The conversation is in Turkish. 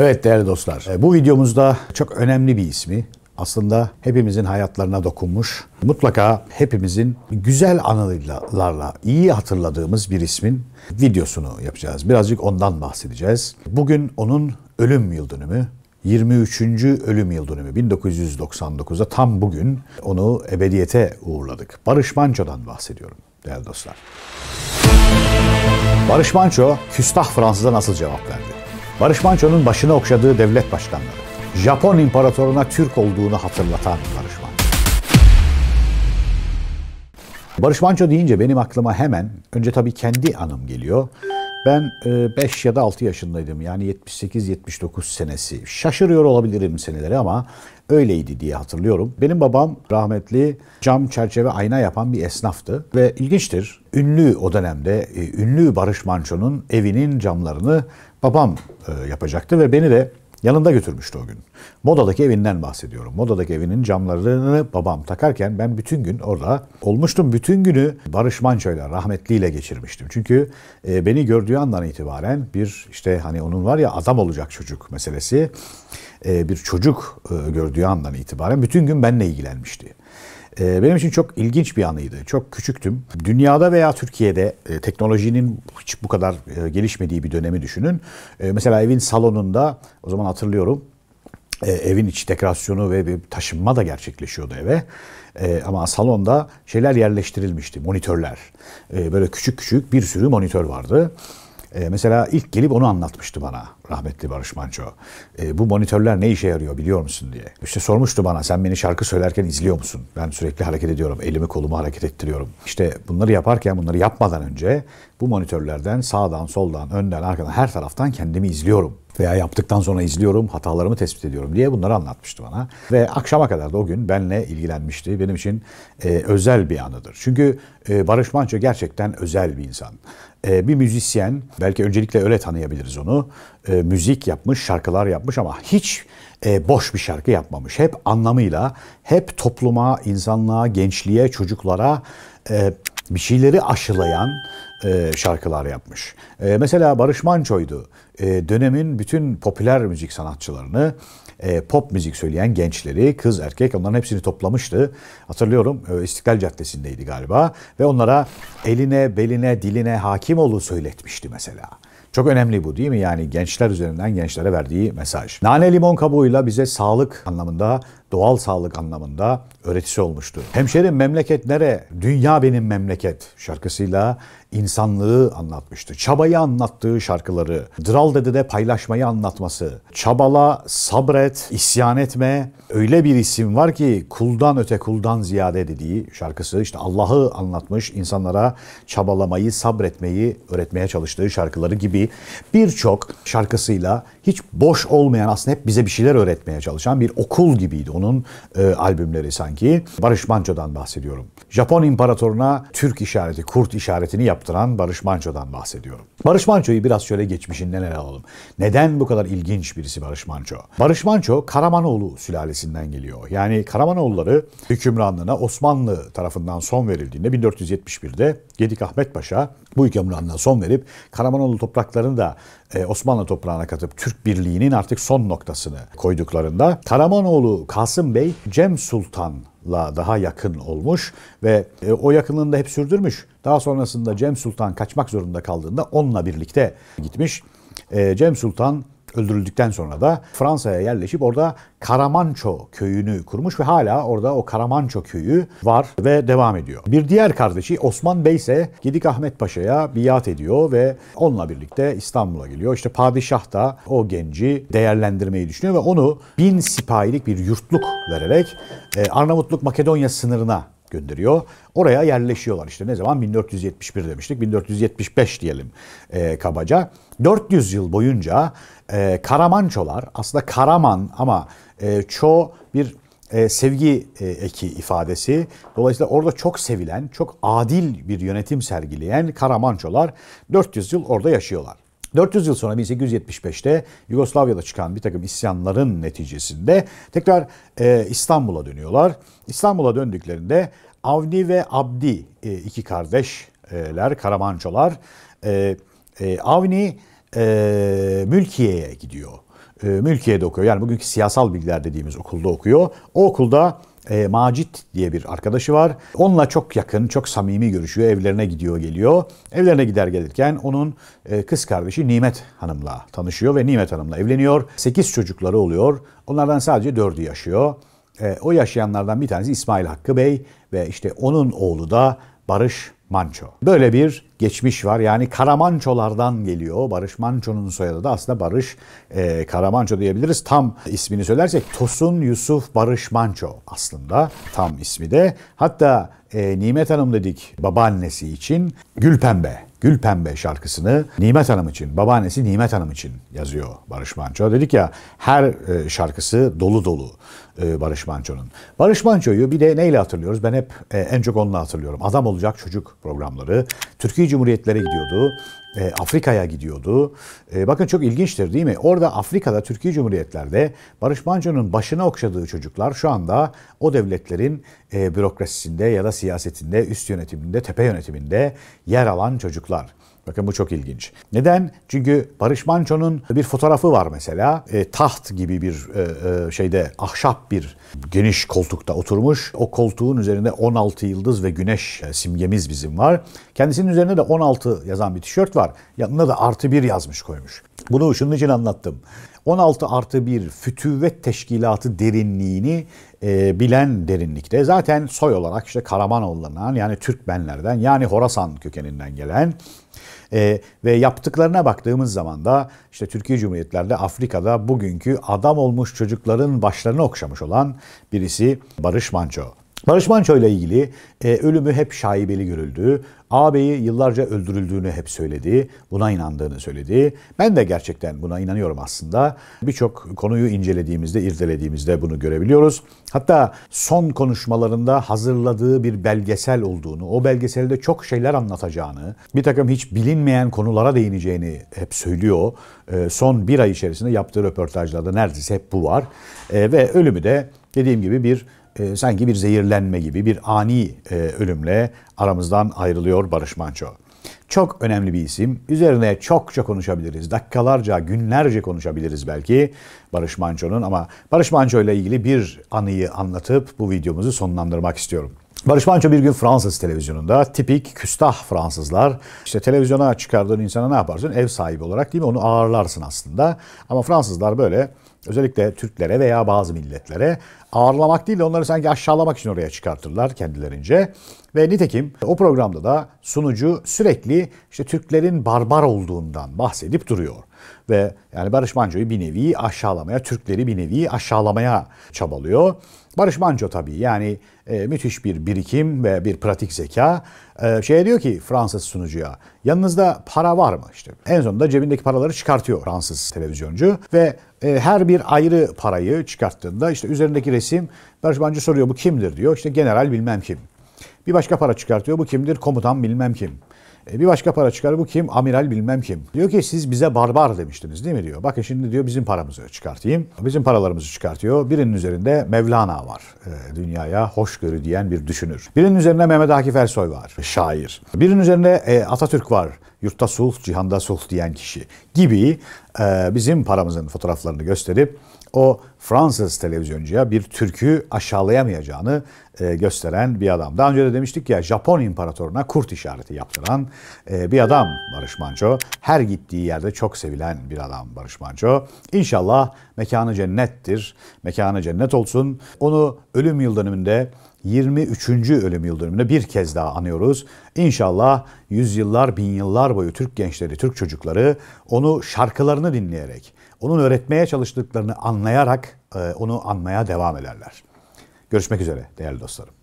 Evet değerli dostlar, e, bu videomuzda çok önemli bir ismi, aslında hepimizin hayatlarına dokunmuş. Mutlaka hepimizin güzel anılarla iyi hatırladığımız bir ismin videosunu yapacağız. Birazcık ondan bahsedeceğiz. Bugün onun ölüm yıldönümü 23. ölüm Yıldönümü 1999'da tam bugün onu ebediyete uğurladık. Barış Manço'dan bahsediyorum değerli dostlar. Barış Manço küstah Fransız'a nasıl cevap verdi? Barış Manço'nun başını okşadığı devlet başkanları, Japon imparatoruna Türk olduğunu hatırlatan Barış Manço. Barış Manço deyince benim aklıma hemen, önce tabii kendi anım geliyor. Ben 5 e, ya da 6 yaşındaydım. Yani 78-79 senesi. Şaşırıyor olabilirim seneleri ama öyleydi diye hatırlıyorum. Benim babam rahmetli cam çerçeve ayna yapan bir esnaftı. Ve ilginçtir, ünlü o dönemde, e, ünlü Barış Manço'nun evinin camlarını babam e, yapacaktı ve beni de yanında götürmüştü o gün. Moda'daki evinden bahsediyorum. Moda'daki evinin camlarını babam takarken ben bütün gün orada olmuştum. Bütün günü Barış Manço'yla, rahmetliyle geçirmiştim. Çünkü e, beni gördüğü andan itibaren bir işte hani onun var ya adam olacak çocuk meselesi e, bir çocuk gördüğü andan itibaren bütün gün benle ilgilenmişti. Ee, benim için çok ilginç bir anıydı. Çok küçüktüm. Dünyada veya Türkiye'de e, teknolojinin hiç bu kadar e, gelişmediği bir dönemi düşünün. E, mesela evin salonunda o zaman hatırlıyorum evin iç dekorasyonu ve bir taşınma da gerçekleşiyordu eve. ama salonda şeyler yerleştirilmişti, monitörler. böyle küçük küçük bir sürü monitör vardı. E, mesela ilk gelip onu anlatmıştı bana rahmetli Barış Manço. E, bu monitörler ne işe yarıyor biliyor musun diye. İşte sormuştu bana sen beni şarkı söylerken izliyor musun? Ben sürekli hareket ediyorum. Elimi kolumu hareket ettiriyorum. İşte bunları yaparken bunları yapmadan önce bu monitörlerden sağdan, soldan, önden, arkadan her taraftan kendimi izliyorum veya yaptıktan sonra izliyorum, hatalarımı tespit ediyorum diye bunları anlatmıştı bana. Ve akşama kadar da o gün benle ilgilenmişti. Benim için e, özel bir anıdır. Çünkü e, Barış Manço gerçekten özel bir insan. E, bir müzisyen, belki öncelikle öyle tanıyabiliriz onu. E, müzik yapmış, şarkılar yapmış ama hiç e, boş bir şarkı yapmamış. Hep anlamıyla, hep topluma, insanlığa, gençliğe, çocuklara e, bir şeyleri aşılayan e, şarkılar yapmış. E, mesela Barış Manço'ydu e, dönemin bütün popüler müzik sanatçılarını, e, pop müzik söyleyen gençleri, kız erkek onların hepsini toplamıştı. Hatırlıyorum e, İstiklal Caddesi'ndeydi galiba ve onlara eline, beline, diline hakim olu söyletmişti mesela. Çok önemli bu değil mi? Yani gençler üzerinden gençlere verdiği mesaj. Nane limon kabuğuyla bize sağlık anlamında, doğal sağlık anlamında öğretisi olmuştu. Hemşerim memleket nere? Dünya benim memleket şarkısıyla insanlığı anlatmıştı. Çabayı anlattığı şarkıları, Dral dedi de paylaşmayı anlatması, çabala, sabret, isyan etme, öyle bir isim var ki kuldan öte kuldan ziyade dediği şarkısı işte Allah'ı anlatmış insanlara çabalamayı, sabretmeyi öğretmeye çalıştığı şarkıları gibi birçok şarkısıyla hiç boş olmayan aslında hep bize bir şeyler öğretmeye çalışan bir okul gibiydi onun e, albümleri sanki ki Barış Manço'dan bahsediyorum. Japon imparatoruna Türk işareti, kurt işaretini yaptıran Barış Manço'dan bahsediyorum. Barış Manço'yu biraz şöyle geçmişinden ele alalım. Neden bu kadar ilginç birisi Barış Manço? Barış Manço Karamanoğlu sülalesinden geliyor. Yani Karamanoğulları hükümranlığına Osmanlı tarafından son verildiğinde 1471'de Gedik Ahmet Paşa bu hükümranlığına son verip Karamanoğlu topraklarını da e, Osmanlı toprağına katıp Türk birliğinin artık son noktasını koyduklarında Karamanoğlu Kasım Bey Cem Sultan'la daha yakın olmuş ve e, o yakınlığını da hep sürdürmüş. Daha sonrasında Cem Sultan kaçmak zorunda kaldığında onunla birlikte gitmiş. E, Cem Sultan öldürüldükten sonra da Fransa'ya yerleşip orada Karamanço köyünü kurmuş ve hala orada o Karamanço köyü var ve devam ediyor. Bir diğer kardeşi Osman Bey ise Gedik Ahmet Paşa'ya biat ediyor ve onunla birlikte İstanbul'a geliyor. İşte padişah da o genci değerlendirmeyi düşünüyor ve onu bin sipahilik bir yurtluk vererek e, Arnavutluk Makedonya sınırına gönderiyor. Oraya yerleşiyorlar işte ne zaman 1471 demiştik 1475 diyelim e, kabaca. 400 yıl boyunca e, Karamançolar aslında Karaman ama e, Ço bir e, sevgi e, eki ifadesi. Dolayısıyla orada çok sevilen, çok adil bir yönetim sergileyen Karamançolar 400 yıl orada yaşıyorlar. 400 yıl sonra 1875'te Yugoslavya'da çıkan bir takım isyanların neticesinde tekrar e, İstanbul'a dönüyorlar. İstanbul'a döndüklerinde Avni ve Abdi e, iki kardeşler, Karamançolar. E, e, Avni e, Mülkiye'ye gidiyor. E, Mülkiye'de okuyor. Yani bugünkü siyasal bilgiler dediğimiz okulda okuyor. O okulda e, Macit diye bir arkadaşı var. Onunla çok yakın, çok samimi görüşüyor. Evlerine gidiyor, geliyor. Evlerine gider gelirken onun e, kız kardeşi Nimet Hanım'la tanışıyor ve Nimet Hanım'la evleniyor. 8 çocukları oluyor. Onlardan sadece 4'ü yaşıyor. E, o yaşayanlardan bir tanesi İsmail Hakkı Bey ve işte onun oğlu da Barış Manço. Böyle bir geçmiş var. Yani Karamançolardan geliyor. Barış Manço'nun soyadı da aslında Barış e, Karamanço diyebiliriz. Tam ismini söylersek Tosun Yusuf Barış Manço aslında tam ismi de. Hatta e, Nimet Hanım dedik babaannesi için Gülpembe Gül Pembe şarkısını Nimet Hanım için, babaannesi Nimet Hanım için yazıyor Barış Manço. Dedik ya her e, şarkısı dolu dolu e, Barış Manço'nun. Barış Manço'yu bir de neyle hatırlıyoruz? Ben hep e, en çok onunla hatırlıyorum. Adam Olacak Çocuk programları. Türkiye Cumhuriyetleri gidiyordu e, Afrika'ya gidiyordu. E, bakın çok ilginçtir değil mi? Orada Afrika'da Türkiye Cumhuriyetler'de Barış Manço'nun başına okşadığı çocuklar şu anda o devletlerin e, bürokrasisinde ya da siyasetinde, üst yönetiminde, tepe yönetiminde yer alan çocuklar. Bakın bu çok ilginç. Neden? Çünkü Barış Manço'nun bir fotoğrafı var mesela. E, taht gibi bir e, e şeyde ahşap bir geniş koltukta oturmuş. O koltuğun üzerinde 16 yıldız ve güneş e, simgemiz bizim var. Kendisinin üzerinde de 16 yazan bir tişört var. Yanına da artı bir yazmış koymuş. Bunu şunun için anlattım. 16 artı 1 fütüvvet teşkilatı derinliğini e, bilen derinlikte. Zaten soy olarak işte Karamanoğullarından yani Türkmenlerden yani Horasan kökeninden gelen e, ve yaptıklarına baktığımız zaman da işte Türkiye Cumhuriyetler'de Afrika'da bugünkü adam olmuş çocukların başlarını okşamış olan birisi Barış Manço. Barış Manço ile ilgili e, ölümü hep şaibeli görüldü. ağabeyi yıllarca öldürüldüğünü hep söyledi. Buna inandığını söyledi. Ben de gerçekten buna inanıyorum aslında. Birçok konuyu incelediğimizde, irdelediğimizde bunu görebiliyoruz. Hatta son konuşmalarında hazırladığı bir belgesel olduğunu, o belgeselde çok şeyler anlatacağını, bir takım hiç bilinmeyen konulara değineceğini hep söylüyor. E, son bir ay içerisinde yaptığı röportajlarda neredeyse hep bu var. E, ve ölümü de dediğim gibi bir e, sanki bir zehirlenme gibi bir ani e, ölümle aramızdan ayrılıyor Barış Manço. Çok önemli bir isim. Üzerine çokça konuşabiliriz. Dakikalarca, günlerce konuşabiliriz belki Barış Manço'nun ama Barış Manço ile ilgili bir anıyı anlatıp bu videomuzu sonlandırmak istiyorum. Barış Manço bir gün Fransız televizyonunda tipik küstah Fransızlar işte televizyona çıkardığın insana ne yaparsın? Ev sahibi olarak değil mi? Onu ağırlarsın aslında. Ama Fransızlar böyle özellikle Türklere veya bazı milletlere ağırlamak değil de onları sanki aşağılamak için oraya çıkartırlar kendilerince. Ve nitekim o programda da sunucu sürekli işte Türklerin barbar olduğundan bahsedip duruyor. Ve yani Barış Manço'yu bir nevi aşağılamaya, Türkleri bir nevi aşağılamaya çabalıyor. Barış Manço tabii yani e, müthiş bir birikim ve bir pratik zeka. E, şey diyor ki Fransız sunucuya yanınızda para var mı? işte en sonunda cebindeki paraları çıkartıyor Fransız televizyoncu ve e, her bir ayrı parayı çıkarttığında işte üzerindeki resim Barış Manço soruyor bu kimdir diyor. işte general bilmem kim. Bir başka para çıkartıyor bu kimdir komutan bilmem kim. E bir başka para çıkar bu kim? Amiral bilmem kim. Diyor ki siz bize barbar demiştiniz değil mi diyor. Bakın şimdi diyor bizim paramızı çıkartayım. Bizim paralarımızı çıkartıyor. Birinin üzerinde Mevlana var. E, dünyaya hoşgörü diyen bir düşünür. Birinin üzerinde Mehmet Akif Ersoy var. Şair. Birinin üzerinde e, Atatürk var yurtta sulh, cihanda sulh diyen kişi gibi e, bizim paramızın fotoğraflarını gösterip o Fransız televizyoncuya bir Türk'ü aşağılayamayacağını e, gösteren bir adam. Daha önce de demiştik ya Japon imparatoruna kurt işareti yaptıran e, bir adam Barış Manço. Her gittiği yerde çok sevilen bir adam Barış Manço. İnşallah mekanı cennettir. Mekanı cennet olsun. Onu ölüm yıldönümünde 23. ölüm yıldönümünü bir kez daha anıyoruz. İnşallah yüzyıllar, bin yıllar boyu Türk gençleri, Türk çocukları onu şarkılarını dinleyerek, onun öğretmeye çalıştıklarını anlayarak e, onu anmaya devam ederler. Görüşmek üzere değerli dostlarım.